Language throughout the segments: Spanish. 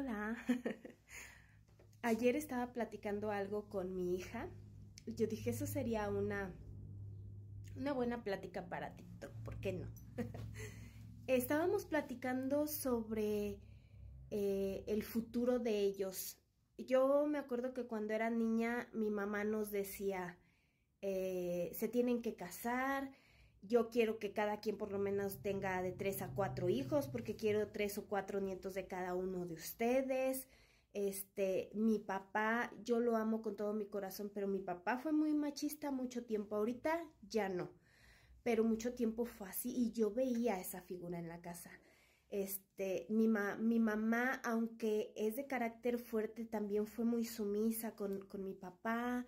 Hola. Ayer estaba platicando algo con mi hija. Yo dije, eso sería una, una buena plática para TikTok, ¿por qué no? Estábamos platicando sobre eh, el futuro de ellos. Yo me acuerdo que cuando era niña mi mamá nos decía, eh, se tienen que casar, yo quiero que cada quien por lo menos tenga de tres a cuatro hijos, porque quiero tres o cuatro nietos de cada uno de ustedes. Este, mi papá, yo lo amo con todo mi corazón, pero mi papá fue muy machista mucho tiempo, ahorita ya no, pero mucho tiempo fue así y yo veía esa figura en la casa. Este, mi, mi mamá, aunque es de carácter fuerte, también fue muy sumisa con, con mi papá.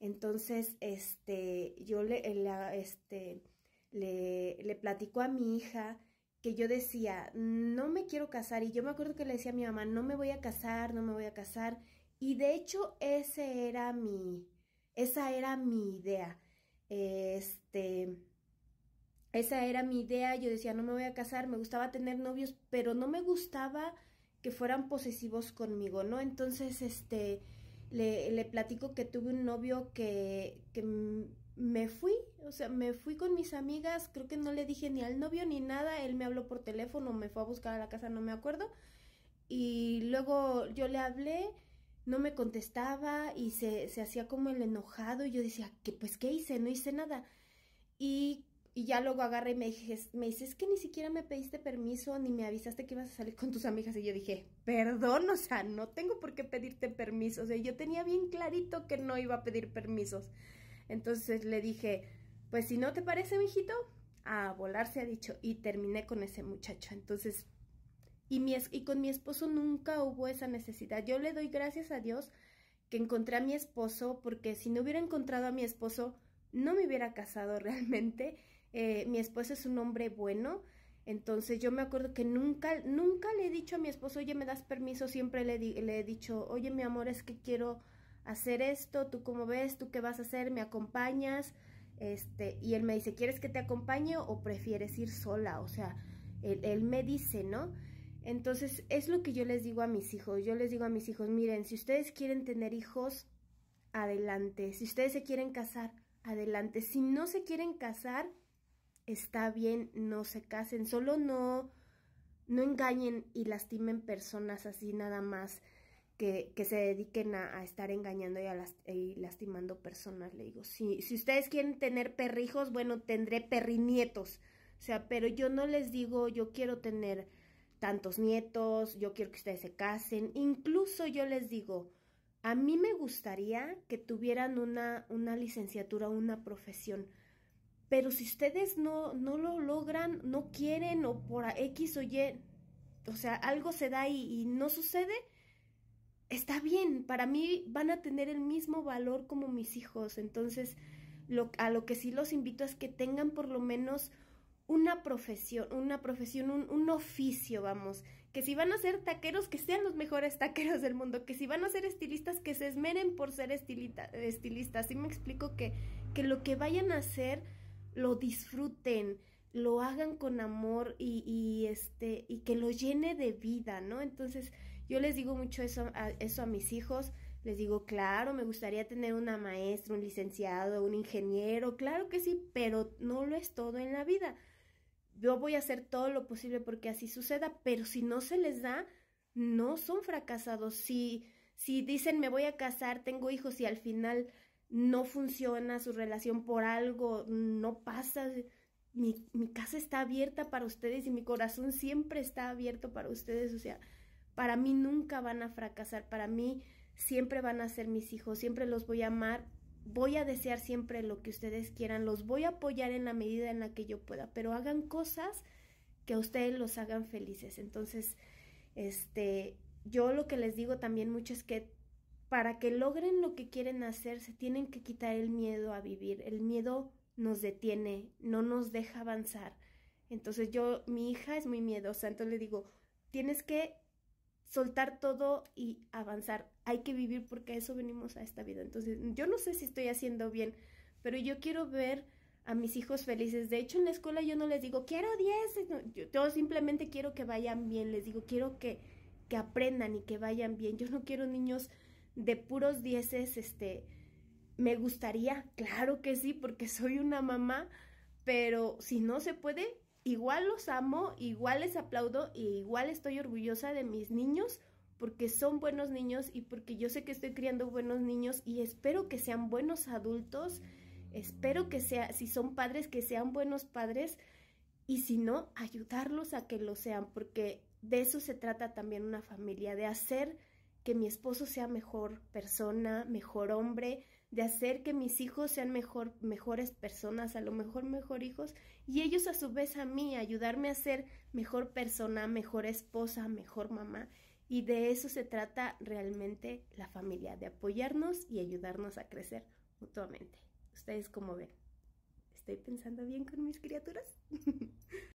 Entonces, este, yo le, la, este, le, le platicó a mi hija que yo decía, no me quiero casar. Y yo me acuerdo que le decía a mi mamá, no me voy a casar, no me voy a casar. Y de hecho, ese era mi, esa era mi idea. Este, esa era mi idea. Yo decía, no me voy a casar, me gustaba tener novios, pero no me gustaba que fueran posesivos conmigo, ¿no? Entonces, este, le, le platico que tuve un novio que, que me fui, o sea, me fui con mis amigas, creo que no le dije ni al novio ni nada, él me habló por teléfono, me fue a buscar a la casa, no me acuerdo, y luego yo le hablé, no me contestaba y se, se hacía como el enojado, y yo decía, que pues qué hice, no hice nada, y, ya luego agarré y me, dije, me dice, es que ni siquiera me pediste permiso, ni me avisaste que ibas a salir con tus amigas, y yo dije, perdón, o sea, no tengo por qué pedirte permiso, o yo tenía bien clarito que no iba a pedir permisos, entonces le dije, pues si no te parece, mijito, a volar se ha dicho. Y terminé con ese muchacho. Entonces, y, mi, y con mi esposo nunca hubo esa necesidad. Yo le doy gracias a Dios que encontré a mi esposo, porque si no hubiera encontrado a mi esposo, no me hubiera casado realmente. Eh, mi esposo es un hombre bueno, entonces yo me acuerdo que nunca, nunca le he dicho a mi esposo, oye, ¿me das permiso? Siempre le, le he dicho, oye, mi amor, es que quiero hacer esto, tú cómo ves, tú qué vas a hacer, me acompañas, este, y él me dice, ¿quieres que te acompañe o prefieres ir sola? O sea, él, él me dice, ¿no? Entonces, es lo que yo les digo a mis hijos, yo les digo a mis hijos, miren, si ustedes quieren tener hijos, adelante, si ustedes se quieren casar, adelante, si no se quieren casar, está bien, no se casen, solo no, no engañen y lastimen personas así nada más que, se dediquen a, estar engañando y, a lastimando personas. Le digo, si, si ustedes quieren tener perrijos, bueno, tendré perrinietos. O sea, pero yo no les digo, yo quiero tener tantos nietos, yo quiero que ustedes se casen. Incluso yo les digo, a mí me gustaría que tuvieran una, una licenciatura, una profesión. Pero si ustedes no, no lo logran, no quieren o por X o Y, o sea, algo se da y no sucede, está bien, para mí van a tener el mismo valor como mis hijos, entonces lo, a lo que sí los invito es que tengan por lo menos una profesión, una profesión, un, oficio, vamos, que si van a ser taqueros, que sean los mejores taqueros del mundo, que si van a ser estilistas, que se esmeren por ser estilistas, Así me explico que, que lo que vayan a hacer lo disfruten, lo hagan con amor y, y este, y que lo llene de vida, ¿no? Entonces, yo les digo mucho eso a, eso a mis hijos, les digo, claro, me gustaría tener una maestra, un licenciado, un ingeniero, claro que sí, pero no lo es todo en la vida. Yo voy a hacer todo lo posible porque así suceda, pero si no se les da, no son fracasados. Si, si dicen me voy a casar, tengo hijos y al final no funciona su relación por algo, no pasa, mi, mi casa está abierta para ustedes y mi corazón siempre está abierto para ustedes, o sea, para mí nunca van a fracasar, para mí siempre van a ser mis hijos, siempre los voy a amar, voy a desear siempre lo que ustedes quieran, los voy a apoyar en la medida en la que yo pueda, pero hagan cosas que a ustedes los hagan felices. Entonces, este, yo lo que les digo también mucho es que para que logren lo que quieren hacer, se tienen que quitar el miedo a vivir. El miedo nos detiene, no nos deja avanzar. Entonces yo, mi hija es muy miedosa, entonces le digo, tienes que soltar todo y avanzar. Hay que vivir porque a eso venimos a esta vida. Entonces, yo no sé si estoy haciendo bien, pero yo quiero ver a mis hijos felices. De hecho, en la escuela yo no les digo, quiero 10, yo, simplemente quiero que vayan bien, les digo, quiero que, que aprendan y que vayan bien. Yo no quiero niños de puros 10, este, me gustaría, claro que sí, porque soy una mamá, pero si no se puede, igual los amo, igual les aplaudo y igual estoy orgullosa de mis niños porque son buenos niños y porque yo sé que estoy criando buenos niños y espero que sean buenos adultos, espero que sea, si son padres, que sean buenos padres y si no, ayudarlos a que lo sean, porque de eso se trata también una familia, de hacer que mi esposo sea mejor persona, mejor hombre, de hacer que mis hijos sean mejor, mejores personas, a lo mejor mejor hijos, y ellos a su vez a mí, ayudarme a ser mejor persona, mejor esposa, mejor mamá. Y de eso se trata realmente la familia, de apoyarnos y ayudarnos a crecer mutuamente. ¿Ustedes cómo ven? ¿Estoy pensando bien con mis criaturas?